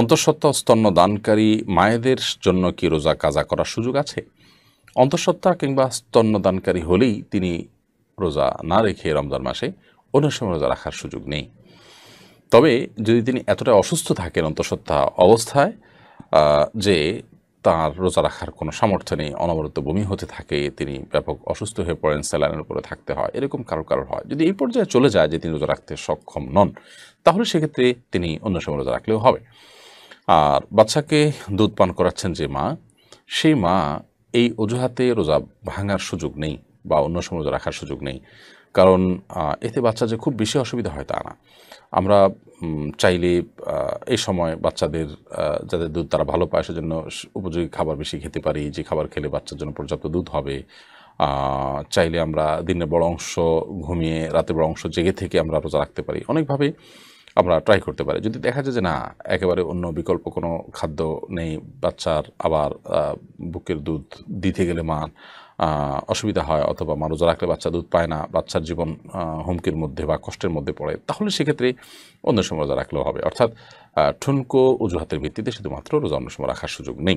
অন্তঃসত্ত্বা স্তন্য দানকারী মায়েদের জন্য কি রোজা কাজা করার সুযোগ আছে অন্তঃসত্ত্বা কিংবা স্তন্যদানকারী হলেই তিনি রোজা না রেখে রমজান মাসে অন্য সময় রোজা রাখার সুযোগ নেই তবে যদি তিনি এতটা অসুস্থ থাকেন অন্তঃসত্ত্বা অবস্থায় যে তার রোজা রাখার কোনো সামর্থ্য নেই অনবরত বমি হতে থাকে তিনি ব্যাপক অসুস্থ হয়ে পড়েন স্যালাইনের উপরে থাকতে হয় এরকম কারো কারো হয় যদি এই পর্যায়ে চলে যায় যে তিনি রোজা রাখতে সক্ষম নন তাহলে সেক্ষেত্রে তিনি অন্য সময় রোজা রাখলেও হবে আর বাচ্চাকে দুধ পান করাচ্ছেন যে মা সেই মা এই অজুহাতে রোজা ভাঙার সুযোগ নেই বা অন্য সময় রোজা রাখার সুযোগ নেই কারণ এতে বাচ্চা যে খুব বেশি অসুবিধা হয় তা না আমরা চাইলে এই সময় বাচ্চাদের যাদের দুধ তারা ভালো পায় সেজন্য উপযোগী খাবার বেশি খেতে পারি যে খাবার খেলে বাচ্চার জন্য পর্যাপ্ত দুধ হবে চাইলে আমরা দিনে বড় অংশ ঘুমিয়ে রাতে বড় অংশ জেগে থেকে আমরা রোজা রাখতে পারি অনেকভাবে আমরা ট্রাই করতে পারি যদি দেখা যায় যে না একেবারে অন্য বিকল্প কোনো খাদ্য নেই বাচ্চার আবার বুকের দুধ দিতে গেলে মান অসুবিধা হয় অথবা মা রোজা রাখলে বাচ্চা দুধ পায় না বাচ্চার জীবন হুমকির মধ্যে বা কষ্টের মধ্যে পড়ে তাহলে সেক্ষেত্রে অন্য সময় রোজা রাখলেও হবে অর্থাৎ ঠুনকো অজুহাতের ভিত্তিতে শুধুমাত্র রোজা অন্য সময় রাখার সুযোগ নেই